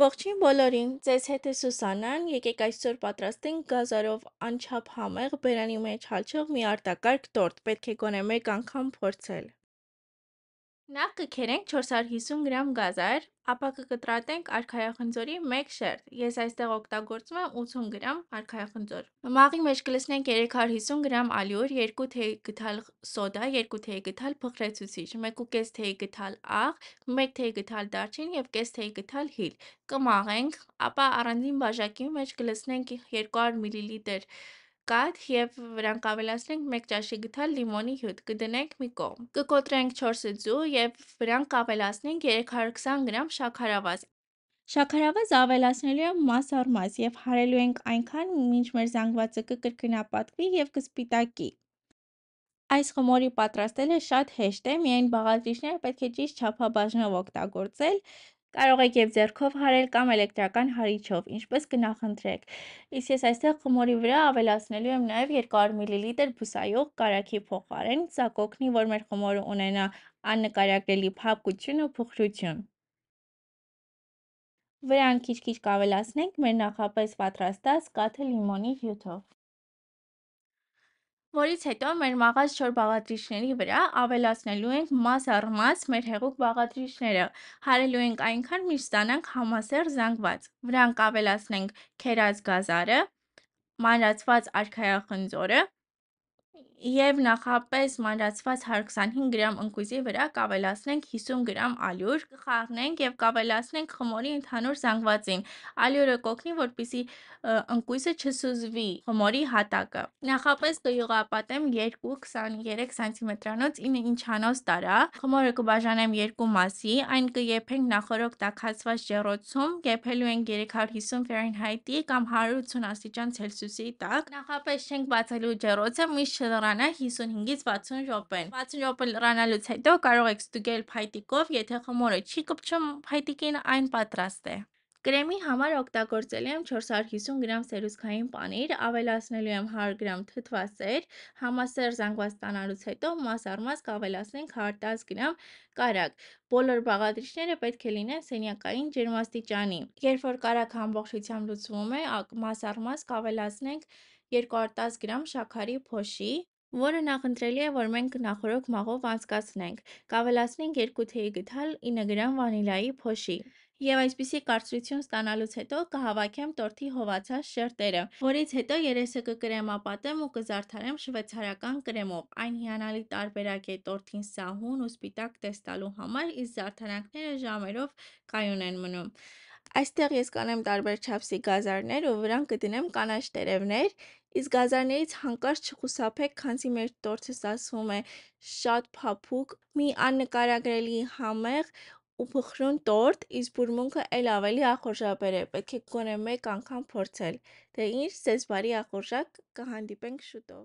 Ողջույն բոլորին։ Ձեզ հետ է Սուսանան։ Եկեք այսօր պատրաստենք գազարով անչափ համեղ բերանի մեջ հալչող մի արտակարգ տորտ։ Պետք է գոնե մեկ անգամ փորձել։ Նախ կքերենք 450 գրամ գազար, ապա կկտրատենք արքայախնձորի 1 շերտ։ Ես այստեղ օգտագործում եմ 80 գրամ արքայախնձոր։ Մաղի մեջ կլցնենք 350 գրամ ալյուր, 2 թեյ գթալ սոդա, 2 թեյ գթալ փխրեցուցիչ, 1.5 թեյ գթալ աղ, 1 թեյ գթալ դարչին եւ 0.5 թեյ գթալ հիլ։ Կմաղենք, ապա առանձին բաժակի մեջ կլցնենք 200 մլ կաթ եւ վրանք ավելացնենք 1 ճաշի գթալ լիմոնի հյութ։ Կդնենք մի կողմ։ Կկոտրենք 4 ձու եւ վրանք ավելացնենք 320 գրամ շաքարավազ։ Շաքարավազ ավելացնելու է մաս առ մաս եւ հարելու ենք այնքան, մինչ մեր զանգվածը կկրկնապատկվի եւ կսպիտակի։ Այս խմորի պատրաստելը շատ հեշտ է, միայն բաղադրիչները պետք է ճիշտ չափաբաժնով օգտագործել, Կարող եք եւ ձեռքով հարել կամ էլեկտրական հարիչով, ինչպես գնահատեք։ Իսկ ես այստեղ խմորի վրա ավելացնելու եմ նաեւ 200 մլ բուսայող կարակի փոխարեն, սա կօգնի, որ մեր խմորը ունենա աննկարագրելի փափկություն ու փխրություն։ Վրան քիչ-քիչ կավելացնենք մեր նախապես պատրաստած կաթը լիմոնի հյութով որից հետո մեր մաղած չոր բաղադրիչների վրա ավելացնելու ենք մաս առ մաս մեր հեղուկ բաղադրիչները։ Հարելու ենք այնքան միշտ ստանանք համասեր զանգված։ Վրանք ավելացնենք քերած գազարը, մանրացված արքայախնձորը, եւ նախապես մանրացված 125 գրամ ընկույզի վրա կավելացնենք 50 գրամ ալյուր, կխառնենք եւ կավելացնենք խմորի ընդհանուր զանգվածին։ Ալյուրը կօգնի, որպիսի ընկույզը չսուզվի խմորի հատակը։ Նախապես կյուղապատեմ 2-23 սանտիմետրանոց 9 ինչանոց տարա։ Խմորը կբաժանեմ երկու մասի, այն կեփենք նախորոք տաքացված ջեռոցում, կեփելու ենք 350 Ֆարենհայտի կամ 180 աստիճան Ցելսիուսի տակ։ Նախապես չենք բացելու ջեռոցը, միշտ չդառնա լրանա 55-ից 60 րոպեն։ 60 րոպե լրանալուց հետո կարող եք ստուգել փայտիկով, եթե խմորը չի կպչում փայտիկին, այն պատրաստ է։ Կրեմի համար օգտագործել եմ 450 գրամ սերուցքային պանիր, ավելացնելու եմ 100 գրամ թթվասեր, համասեր զանգված տանալուց հետո մաս առ մաս կավելացնենք 110 գրամ կարակ։ Բոլոր բաղադրիչները պետք է լինեն սենյակային ջերմաստիճանի։ Երբ որ կարակ ամբողջությամբ լուծվում է, մաս առ մաս կավելացնենք 210 գրամ շաքարի փոշի, որը նախընտրելի է, որ մենք նախօրոք մաղով անցկացնենք, կավելացնենք երկու թեյի գդալ, 9 գրամ վանիլայի փոշի։ Եվ այսպիսի կարծրություն ստանալուց հետո կհավաքեմ տորթի հովացած շերտերը, որից հետո երեսը կկրեմապատեմ ու կզարդարեմ շվեցարական կրեմով։ Այն հիանալի տարբերակ է տորթին սահուն ու սպիտակ տեստալու համար, իսկ զարդարանքները ժամերով կայուն են մնում։ Այստեղ ես կանեմ տարբեր չափսի գազարներ ու վրան կդնեմ կանաչ տերևներ, իսկ գազարներից հանկարծ չխուսափեք, քանզի մեր տորթը ստացվում է շատ փափուկ, մի աննկարագրելի համեղ ու փխրուն տորտ, իսկ բուրմունքը էլ ավելի ախորժաբեր է, պետք է գոնե մեկ անգամ փորձել։ Դե ինչ, ձեզ բարի ախորժակ, կհանդիպենք շուտով։